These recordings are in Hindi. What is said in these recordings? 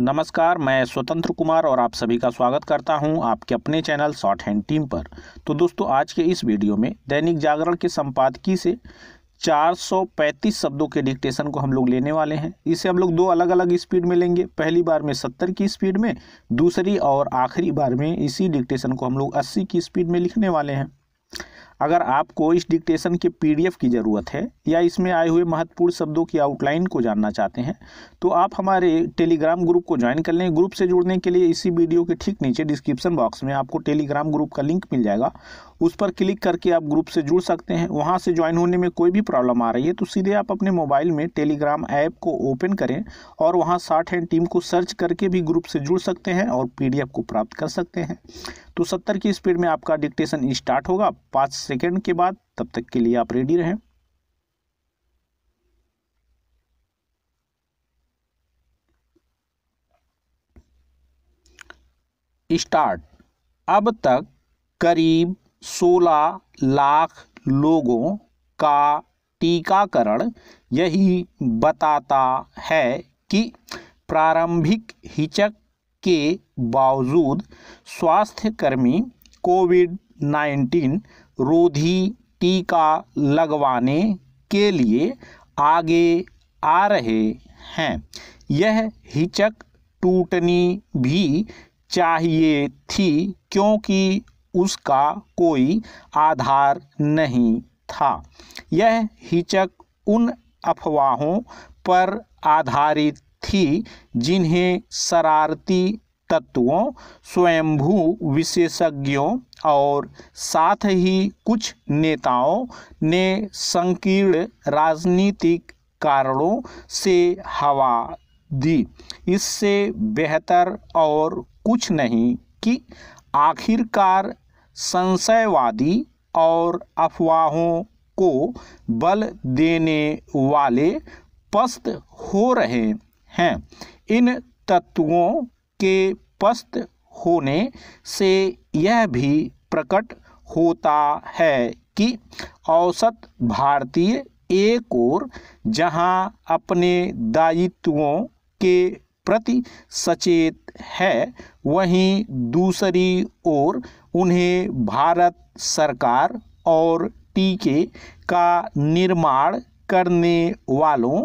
नमस्कार मैं स्वतंत्र कुमार और आप सभी का स्वागत करता हूं आपके अपने चैनल शॉर्ट हैंड टीम पर तो दोस्तों आज के इस वीडियो में दैनिक जागरण के संपादकीय से 435 शब्दों के डिक्टेशन को हम लोग लेने वाले हैं इसे हम लोग दो अलग अलग स्पीड में लेंगे पहली बार में 70 की स्पीड में दूसरी और आखिरी बार में इसी डिक्टेशन को हम लोग 80 की स्पीड में लिखने वाले हैं अगर आपको इस डिक्टेशन के पीडीएफ की ज़रूरत है या इसमें आए हुए महत्वपूर्ण शब्दों की आउटलाइन को जानना चाहते हैं तो आप हमारे टेलीग्राम ग्रुप को ज्वाइन कर लें ग्रुप से जुड़ने के लिए इसी वीडियो के ठीक नीचे डिस्क्रिप्शन बॉक्स में आपको टेलीग्राम ग्रुप का लिंक मिल जाएगा उस पर क्लिक करके आप ग्रुप से जुड़ सकते हैं वहाँ से ज्वाइन होने में कोई भी प्रॉब्लम आ रही है तो सीधे आप अपने मोबाइल में टेलीग्राम ऐप को ओपन करें और वहाँ साठ हैंड टीम को सर्च करके भी ग्रुप से जुड़ सकते हैं और पीडीएफ को प्राप्त कर सकते हैं तो सत्तर की स्पीड में आपका डिक्टेशन स्टार्ट होगा पाँच सेकेंड के बाद तब तक के लिए आप रेडी रहें स्टार्ट अब तक करीब सोलह लाख लोगों का टीकाकरण यही बताता है कि प्रारंभिक हिचक के बावजूद स्वास्थ्यकर्मी कोविड 19 रोधी टीका लगवाने के लिए आगे आ रहे हैं यह हिचक टूटनी भी चाहिए थी क्योंकि उसका कोई आधार नहीं था यह हिचक उन अफवाहों पर आधारित थी जिन्हें शरारती तत्वों स्वयंभू विशेषज्ञों और साथ ही कुछ नेताओं ने संकीर्ण राजनीतिक कारणों से हवा दी इससे बेहतर और कुछ नहीं कि आखिरकार संशयवादी और अफवाहों को बल देने वाले पस्त हो रहे हैं इन तत्वों के पस्त होने से यह भी प्रकट होता है कि औसत भारतीय एक ओर जहां अपने दायित्वों के प्रति सचेत है वहीं दूसरी ओर उन्हें भारत सरकार और टीके का निर्माण करने वालों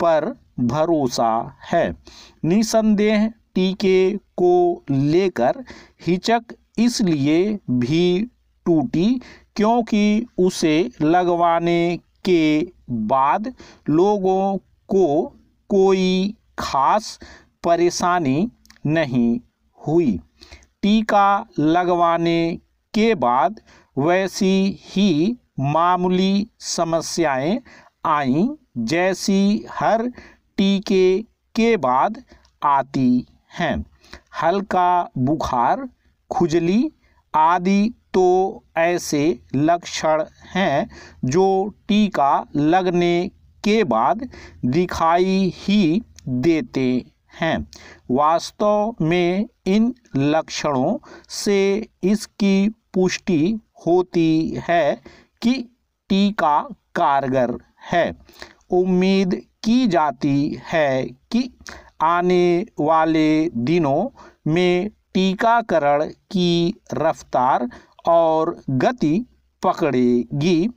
पर भरोसा है निसंदेह टीके को लेकर हिचक इसलिए भी टूटी क्योंकि उसे लगवाने के बाद लोगों को कोई खास परेशानी नहीं हुई टीका लगवाने के बाद वैसी ही मामूली समस्याएं आईं जैसी हर टीके के बाद आती हैं हल्का बुखार खुजली आदि तो ऐसे लक्षण हैं जो टीका लगने के बाद दिखाई ही देते हैं वास्तव में इन लक्षणों से इसकी पुष्टि होती है कि टीका कारगर है उम्मीद की जाती है कि आने वाले दिनों में टीकाकरण की रफ्तार और गति पकड़ेगी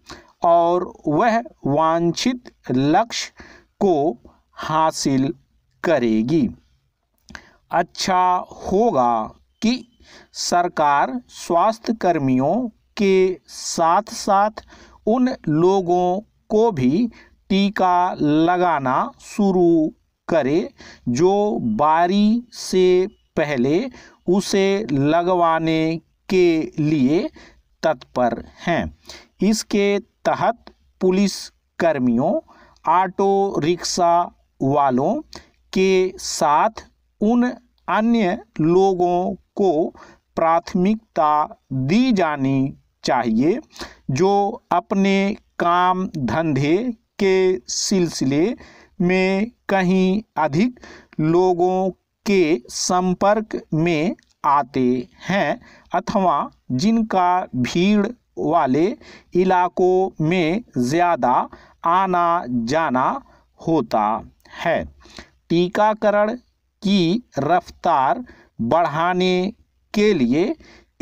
और वह वांछित लक्ष्य को हासिल करेगी अच्छा होगा कि सरकार स्वास्थ्य कर्मियों के साथ साथ उन लोगों को भी टीका लगाना शुरू करे जो बारी से पहले उसे लगवाने के लिए तत्पर हैं इसके तहत पुलिस कर्मियों ऑटो रिक्शा वालों के साथ उन अन्य लोगों को प्राथमिकता दी जानी चाहिए जो अपने काम धंधे के सिलसिले में कहीं अधिक लोगों के संपर्क में आते हैं अथवा जिनका भीड़ वाले इलाकों में ज़्यादा आना जाना होता है टीकाकरण की रफ्तार बढ़ाने के लिए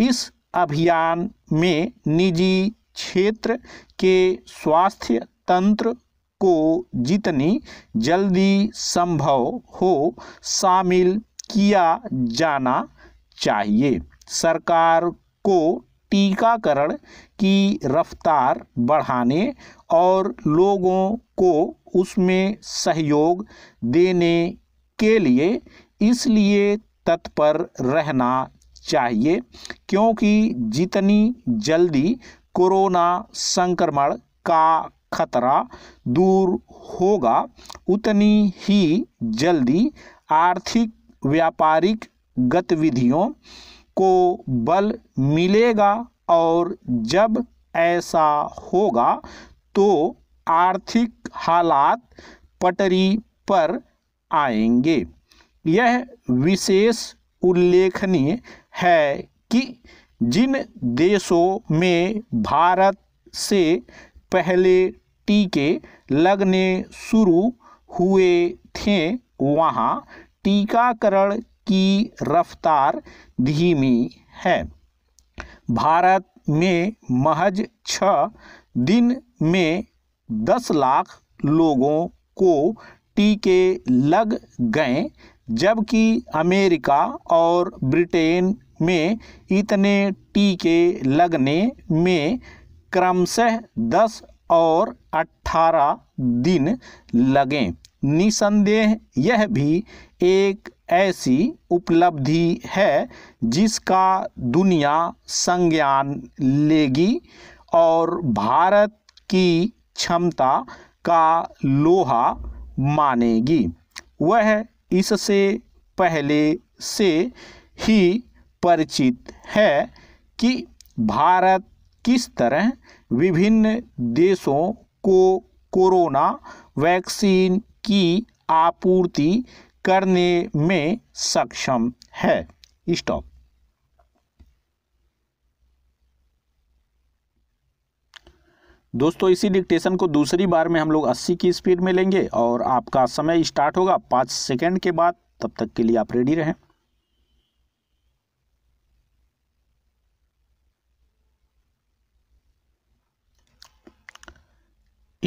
इस अभियान में निजी क्षेत्र के स्वास्थ्य तंत्र को जितनी जल्दी संभव हो शामिल किया जाना चाहिए सरकार को टीकाकरण की रफ्तार बढ़ाने और लोगों को उसमें सहयोग देने के लिए इसलिए तत्पर रहना चाहिए क्योंकि जितनी जल्दी कोरोना संक्रमण का खतरा दूर होगा उतनी ही जल्दी आर्थिक व्यापारिक गतिविधियों को बल मिलेगा और जब ऐसा होगा तो आर्थिक हालात पटरी पर आएंगे यह विशेष उल्लेखनीय है कि जिन देशों में भारत से पहले टीके लगने शुरू हुए थे वहाँ टीकाकरण की रफ्तार धीमी है भारत में महज छ दिन में दस लाख लोगों को टीके लग गए जबकि अमेरिका और ब्रिटेन में इतने टीके लगने में क्रमशः दस और अट्ठारह दिन लगें निसंदेह यह भी एक ऐसी उपलब्धि है जिसका दुनिया संज्ञान लेगी और भारत की क्षमता का लोहा मानेगी वह इससे पहले से ही परिचित है कि भारत किस तरह विभिन्न देशों को कोरोना वैक्सीन की आपूर्ति करने में सक्षम है स्टॉप दोस्तों इसी डिक्टेशन को दूसरी बार में हम लोग 80 की स्पीड में लेंगे और आपका समय स्टार्ट होगा पांच सेकेंड के बाद तब तक के लिए आप रेडी रहें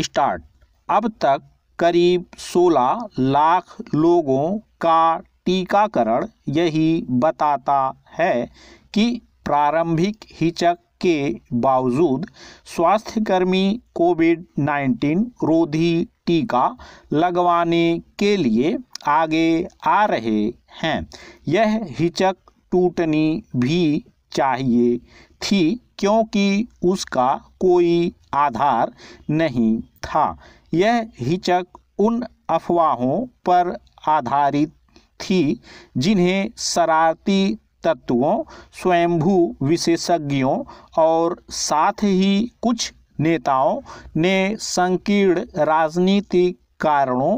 स्टार्ट अब तक करीब 16 लाख लोगों का टीकाकरण यही बताता है कि प्रारंभिक हिचक के बावजूद स्वास्थ्यकर्मी कोविड 19 रोधी टीका लगवाने के लिए आगे आ रहे हैं यह हिचक टूटनी भी चाहिए थी क्योंकि उसका कोई आधार नहीं था यह हिचक उन अफवाहों पर आधारित थी जिन्हें शरारती तत्वों स्वयंभू विशेषज्ञों और साथ ही कुछ नेताओं ने संकीर्ण राजनीतिक कारणों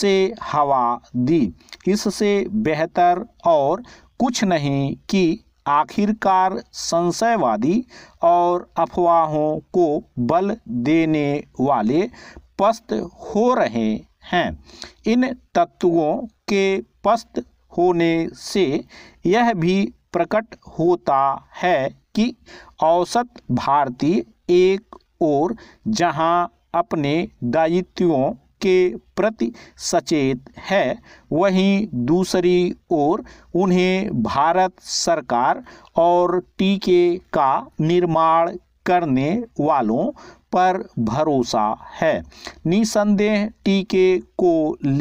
से हवा दी इससे बेहतर और कुछ नहीं कि आखिरकार संशयवादी और अफवाहों को बल देने वाले पस्त हो रहे हैं इन तत्वों के पस्त होने से यह भी प्रकट होता है कि औसत भारतीय एक ओर जहां अपने दायित्वों के प्रति सचेत है वहीं दूसरी ओर उन्हें भारत सरकार और टीके का निर्माण करने वालों पर भरोसा है निसंदेह टीके को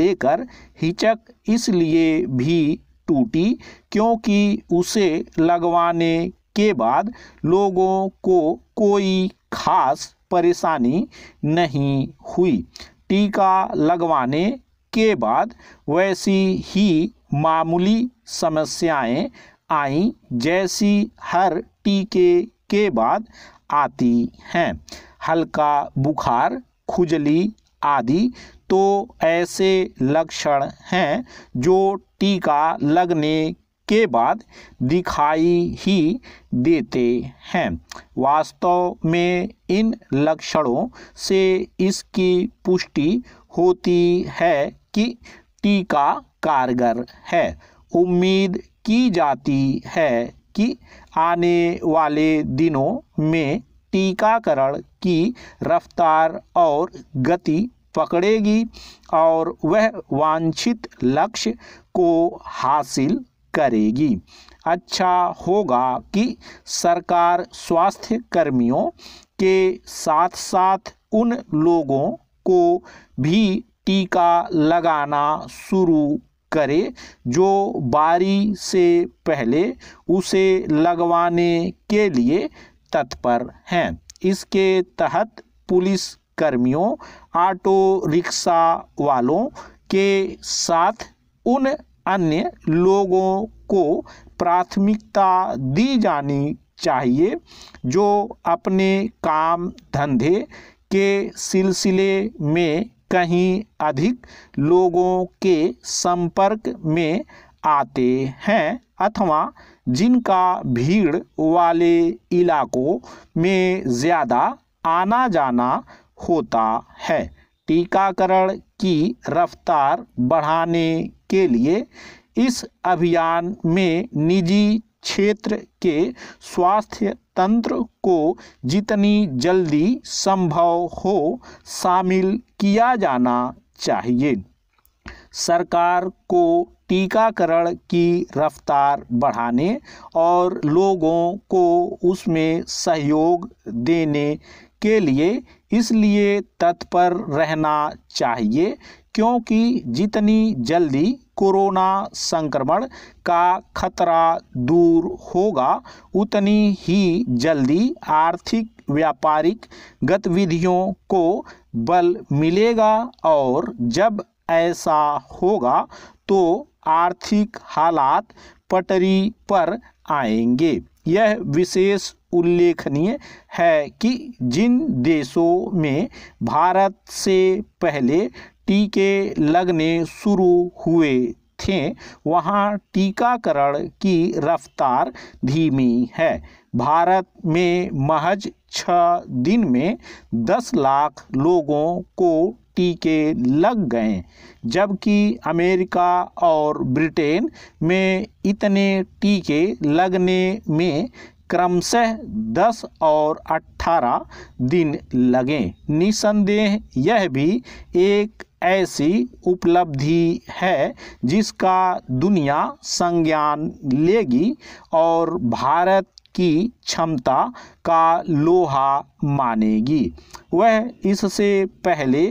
लेकर हिचक इसलिए भी टूटी क्योंकि उसे लगवाने के बाद लोगों को कोई खास परेशानी नहीं हुई टीका लगवाने के बाद वैसी ही मामूली समस्याएं आई जैसी हर टीके के बाद आती हैं हल्का बुखार खुजली आदि तो ऐसे लक्षण हैं जो टीका लगने के बाद दिखाई ही देते हैं वास्तव में इन लक्षणों से इसकी पुष्टि होती है कि टीका कारगर है उम्मीद की जाती है कि आने वाले दिनों में टीकाकरण की रफ्तार और गति पकड़ेगी और वह वांछित लक्ष्य को हासिल करेगी अच्छा होगा कि सरकार स्वास्थ्य कर्मियों के साथ साथ उन लोगों को भी टीका लगाना शुरू करे जो बारी से पहले उसे लगवाने के लिए तत्पर हैं इसके तहत पुलिस कर्मियों ऑटो रिक्शा वालों के साथ उन अन्य लोगों को प्राथमिकता दी जानी चाहिए जो अपने काम धंधे के सिलसिले में कहीं अधिक लोगों के संपर्क में आते हैं अथवा जिनका भीड़ वाले इलाकों में ज़्यादा आना जाना होता है टीकाकरण की रफ्तार बढ़ाने के लिए इस अभियान में निजी क्षेत्र के स्वास्थ्य तंत्र को जितनी जल्दी संभव हो शामिल किया जाना चाहिए सरकार को टीकाकरण की रफ्तार बढ़ाने और लोगों को उसमें सहयोग देने के लिए इसलिए तत्पर रहना चाहिए क्योंकि जितनी जल्दी कोरोना संक्रमण का खतरा दूर होगा उतनी ही जल्दी आर्थिक व्यापारिक गतिविधियों को बल मिलेगा और जब ऐसा होगा तो आर्थिक हालात पटरी पर आएंगे यह विशेष उल्लेखनीय है कि जिन देशों में भारत से पहले टीके लगने शुरू हुए थे वहाँ टीकाकरण की रफ्तार धीमी है भारत में महज छः दिन में दस लाख लोगों को टीके लग गए जबकि अमेरिका और ब्रिटेन में इतने टीके लगने में क्रमशः 10 और 18 दिन लगें निसंदेह यह भी एक ऐसी उपलब्धि है जिसका दुनिया संज्ञान लेगी और भारत की क्षमता का लोहा मानेगी वह इससे पहले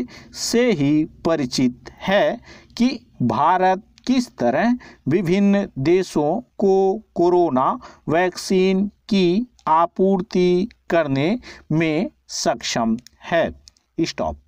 से ही परिचित है कि भारत किस तरह विभिन्न देशों को कोरोना वैक्सीन की आपूर्ति करने में सक्षम है स्टॉप